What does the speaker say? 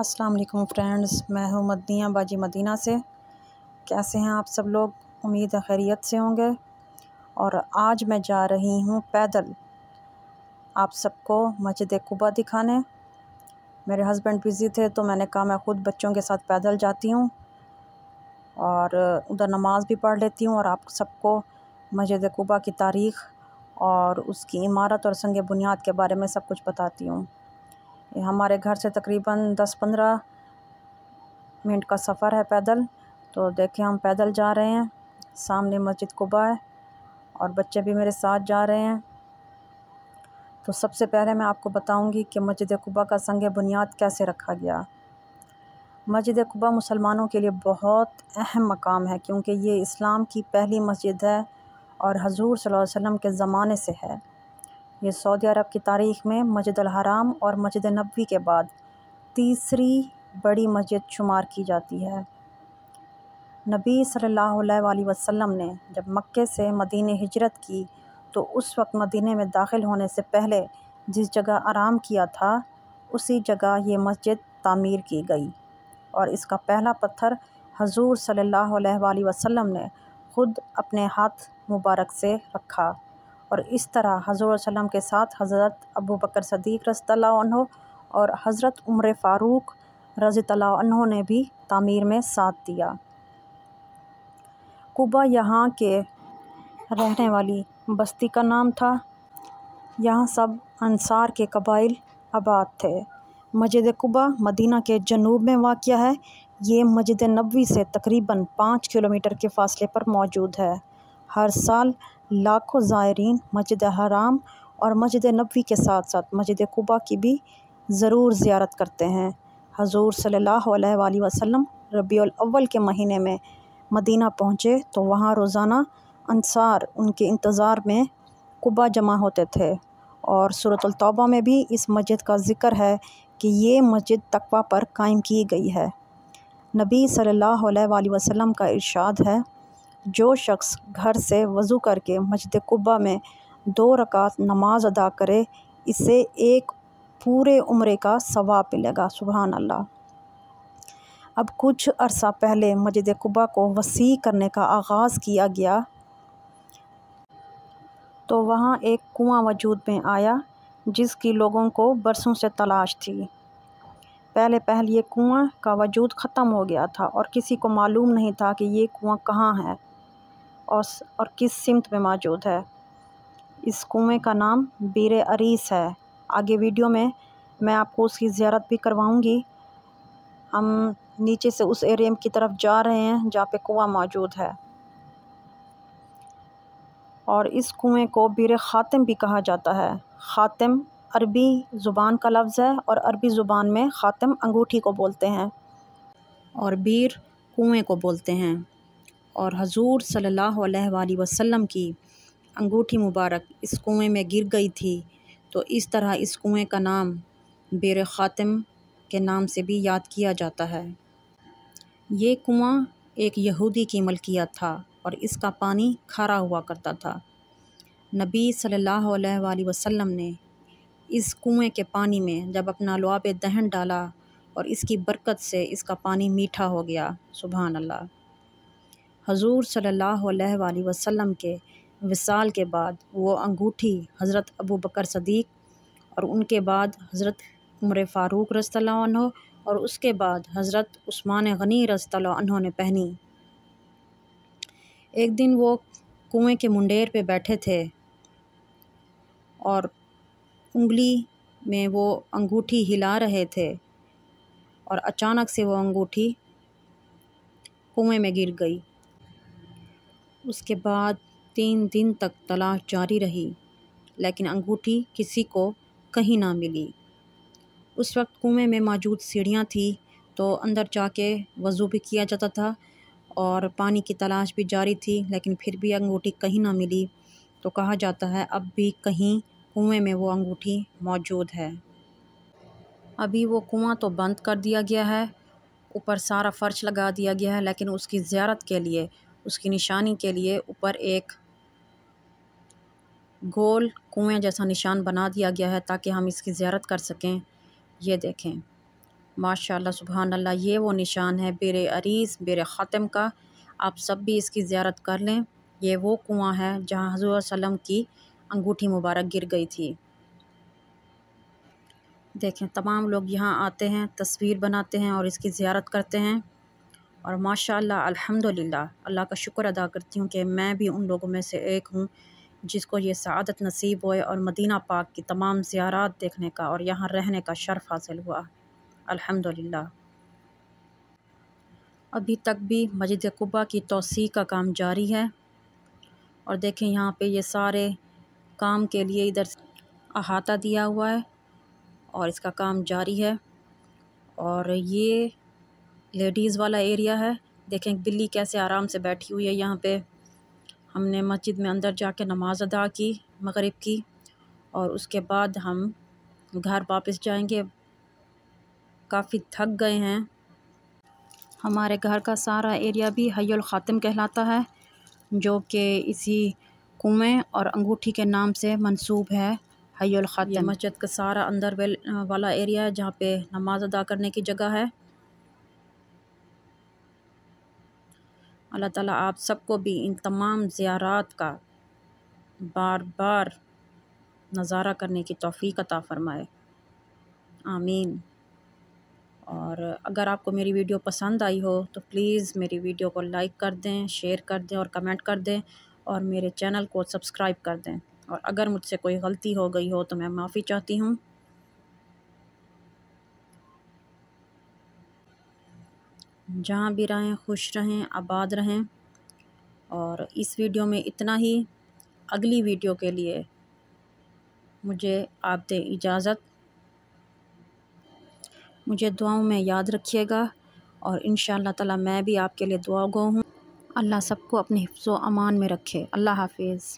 अस्सलाम वालेकुम फ्रेंड्स मैं हूँ मदनिया बाजी मदीना से कैसे हैं आप सब लोग उम्मीद है खैरियत से होंगे और आज मैं जा रही हूँ पैदल आप सबको मस्जिद कुबा दिखाने मेरे हस्बैंड बिज़ी थे तो मैंने कहा मैं ख़ुद बच्चों के साथ पैदल जाती हूँ और उधर नमाज़ भी पढ़ लेती हूँ और आप सबको मस्जिद कुबा की तारीख़ और उसकी इमारत और संग बुनियाद के बारे में सब कुछ बताती हूँ हमारे घर से तकरीबन दस पंद्रह मिनट का सफ़र है पैदल तो देखिए हम पैदल जा रहे हैं सामने मस्जिद कुबा है और बच्चे भी मेरे साथ जा रहे हैं तो सबसे पहले मैं आपको बताऊंगी कि मस्जिद कुबा का संग बुनियाद कैसे रखा गया मस्जिद कुबा मुसलमानों के लिए बहुत अहम मकाम है क्योंकि ये इस्लाम की पहली मस्जिद है और हजूर सल्लल्लाहु अलैहि वसल्लम के ज़माने से है ये सऊदी अरब की तारीख़ में मस्जिद हराम और मस्जिद नबी के बाद तीसरी बड़ी मस्जिद शुमार की जाती है नबी सल्लल्लाहु अलैहि वसल्लम ने जब मक्के से मदीने हिजरत की तो उस वक्त मदीने में दाखिल होने से पहले जिस जगह आराम किया था उसी जगह ये मस्जिद तामीर की गई और इसका पहला पत्थर हजूर सल्लल्लाहु अलैहि वसल्लम ने ख़ुद अपने हाथ मुबारक से रखा और इस तरह हजूर के साथ हज़रत अबू बकर सदीक रसी और हज़रत उम्र फ़ारूक रज़ी ने भी तामीर में साथ दिया कुबा यहाँ के रहने वाली बस्ती का नाम था यहाँ सब अंसार के कबाइल आबाद थे मस्जिद कुबा मदीना के जनूब में वाक़ है ये मस्जिद नबी से तकरीबन पाँच किलोमीटर के फासले पर मौजूद है हर साल लाखों ज़ायरीन मस्जिद हराम और मस्जिद नबी के साथ साथ मस्जिद कुबा की भी ज़रूर ज़्यारत करते हैं हजूर सल्ला वसम अव्वल के महीने में मदीना पहुँचे तो वहाँ रोज़ाना अनसार उनके इंतज़ार में कुबा जमा होते थे और सूरतलतबा में भी इस मस्जिद का ज़िक्र है कि ये मस्जिद तकवा पर कायम की गई है नबी सल्लल्लाहु अलैहि वसल्लम का इरशाद है जो शख्स घर से वज़ू करके मस्जिद कुबा में दो रकात नमाज अदा करे इसे एक पूरे उम्र का सवाब मिलेगा सुबहान अल्लाह अब कुछ अरसा पहले मस्जिद कुबा को वसी करने का आगाज़ किया गया तो वहाँ एक कुआं वजूद में आया जिसकी लोगों को बरसों से तलाश थी पहले पहले ये कुआं का वजूद ख़त्म हो गया था और किसी को मालूम नहीं था कि ये कुआं कहाँ है और और किस सिमत में मौजूद है इस कुएँ का नाम बीर अरीस है आगे वीडियो में मैं आपको उसकी ज़्यारत भी करवाऊँगी हम नीचे से उस एरिया की तरफ जा रहे हैं जहाँ पे कुआं मौजूद है और इस कुएँ को बीर खातिम भी कहा जाता है ख़ातिम अरबी ज़ुबान का लफ्ज़ है और अरबी ज़ुबान में ख़ातिम अंगूठी को बोलते हैं और बीर कुएँ को बोलते हैं और हजूर सल्ला वसम की अंगूठी मुबारक इस कुएँ में गिर गई थी तो इस तरह इस कुएँ का नाम बेर ख़ातम के नाम से भी याद किया जाता है ये कुआँ एक यहूदी की मलकियत था और इसका पानी खारा हुआ करता था नबी सल्ला वसम ने इस कुएँ के पानी में जब अपना लुआब दहन डाला और इसकी बरकत से इसका पानी मीठा हो गया सुबहानल्ला अल्लाह हजूर सल्ला वसम के विसाल के बाद वो अंगूठी हज़रत अबू बकर सदीक और उनके बाद हज़रत उम्र फ़ारूक रस्तों और उसके बाद हज़रत उस्मान गनी रस्तों ने पहनी एक दिन वो कुएं के मुंडेर पे बैठे थे और उंगली में वो अंगूठी हिला रहे थे और अचानक से वो अंगूठी कुएं में गिर गई उसके बाद तीन दिन तक तलाश जारी रही लेकिन अंगूठी किसी को कहीं ना मिली उस वक्त कुएं में मौजूद सीढ़ियाँ थी तो अंदर जाके वज़ू भी किया जाता था और पानी की तलाश भी जारी थी लेकिन फिर भी अंगूठी कहीं ना मिली तो कहा जाता है अब भी कहीं कुएं में वो अंगूठी मौजूद है अभी वो कुआं तो बंद कर दिया गया है ऊपर सारा फ़र्श लगा दिया गया है लेकिन उसकी ज़्यारत के लिए उसकी निशानी के लिए ऊपर एक गोल कुएं जैसा निशान बना दिया गया है ताकि हम इसकी ज़्यारत कर सकें ये देखें माशाल्लाह सुबहान अल्लाह ये वो निशान है बेर अरीज़ बेर ख़त्म का आप सब भी इसकी ज़्यारत कर लें ये वो कुआं है जहाँ हजूर वसम की अंगूठी मुबारक गिर गई थी देखें तमाम लोग यहाँ आते हैं तस्वीर बनाते हैं और इसकी ज़्यारत करते हैं और माशाल्लाह अल्हम्दुलिल्लाह अल्लाह का शुक्र अदा करती हूँ कि मैं भी उन लोगों में से एक हूँ जिसको ये सदत नसीब हुए और मदीना पाक की तमाम ज़्यारत देखने का और यहाँ रहने का शर्फ हासिल हुआ अल्हम्दुलिल्लाह अभी तक भी मस्जिद कुबा की तोसी का काम जारी है और देखें यहाँ पे ये सारे काम के लिए इधर अहाता दिया हुआ है और इसका काम जारी है और ये लेडीज़ वाला एरिया है देखें बिल्ली कैसे आराम से बैठी हुई है यहाँ पे हमने मस्जिद में अंदर जाके नमाज़ अदा की मगरिब की और उसके बाद हम घर वापस जाएंगे काफ़ी थक गए हैं हमारे घर का सारा एरिया भी हयल ख़ातिम कहलाता है जो कि इसी कुएँ और अंगूठी के नाम से मंसूब है हयल ख़ातिम मस्जिद का सारा अंदर वाला एरिया है जहाँ पे नमाज़ अदा करने की जगह है अल्लाह ताला आप सबको भी इन तमाम ज़्यारात का बार बार नज़ारा करने की तोफ़ी अता फ़रमाए आमीन और अगर आपको मेरी वीडियो पसंद आई हो तो प्लीज़ मेरी वीडियो को लाइक कर दें शेयर कर दें और कमेंट कर दें और मेरे चैनल को सब्सक्राइब कर दें और अगर मुझसे कोई गलती हो गई हो तो मैं माफ़ी चाहती हूँ जहाँ भी रहें खुश रहें आबाद रहें और इस वीडियो में इतना ही अगली वीडियो के लिए मुझे आप दें इजाज़त मुझे दुआओं में याद रखिएगा और इन ताला मैं भी आपके लिए दुआ गो हूँ अल्लाह सबको अपने हिफ्ज़ अमान में रखे अल्लाह हाफिज़